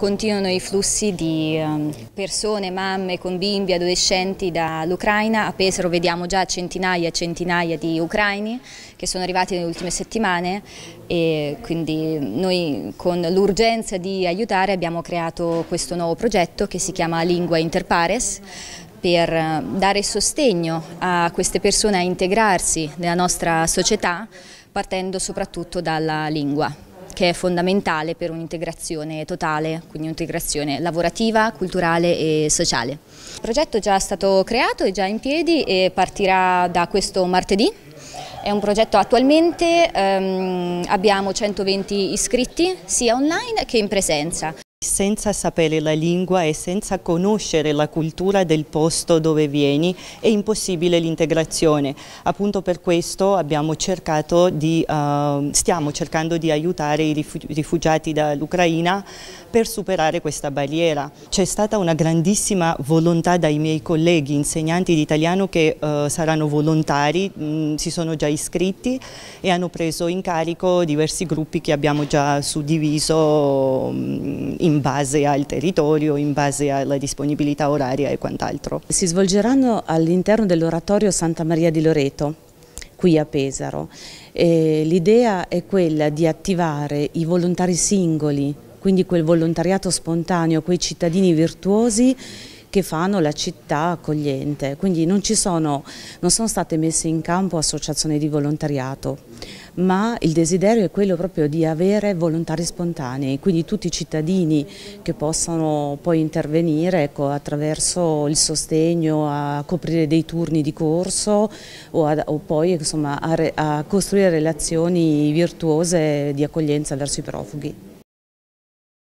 Continuano i flussi di ehm, persone, mamme con bimbi, adolescenti dall'Ucraina. A Pesaro vediamo già centinaia e centinaia di ucraini che sono arrivati nelle ultime settimane e quindi noi con l'urgenza di aiutare abbiamo creato questo nuovo progetto che si chiama Lingua Interpares per ehm, dare sostegno a queste persone a integrarsi nella nostra società partendo soprattutto dalla lingua che è fondamentale per un'integrazione totale, quindi un'integrazione lavorativa, culturale e sociale. Il progetto è già stato creato, è già in piedi e partirà da questo martedì è un progetto attualmente, ehm, abbiamo 120 iscritti sia online che in presenza. Senza sapere la lingua e senza conoscere la cultura del posto dove vieni è impossibile l'integrazione. Appunto per questo di, uh, stiamo cercando di aiutare i rifugiati dall'Ucraina per superare questa barriera. C'è stata una grandissima volontà dai miei colleghi insegnanti di italiano che uh, saranno volontari, mh, mm, si sono già iscritti e hanno preso in carico diversi gruppi che abbiamo già suddiviso. Mh, mm, in base al territorio, in base alla disponibilità oraria e quant'altro. Si svolgeranno all'interno dell'oratorio Santa Maria di Loreto, qui a Pesaro. L'idea è quella di attivare i volontari singoli, quindi quel volontariato spontaneo, quei cittadini virtuosi che fanno la città accogliente, quindi non, sono, non sono state messe in campo associazioni di volontariato, ma il desiderio è quello proprio di avere volontari spontanei, quindi tutti i cittadini che possano poi intervenire ecco, attraverso il sostegno a coprire dei turni di corso o, a, o poi insomma, a, re, a costruire relazioni virtuose di accoglienza verso i profughi.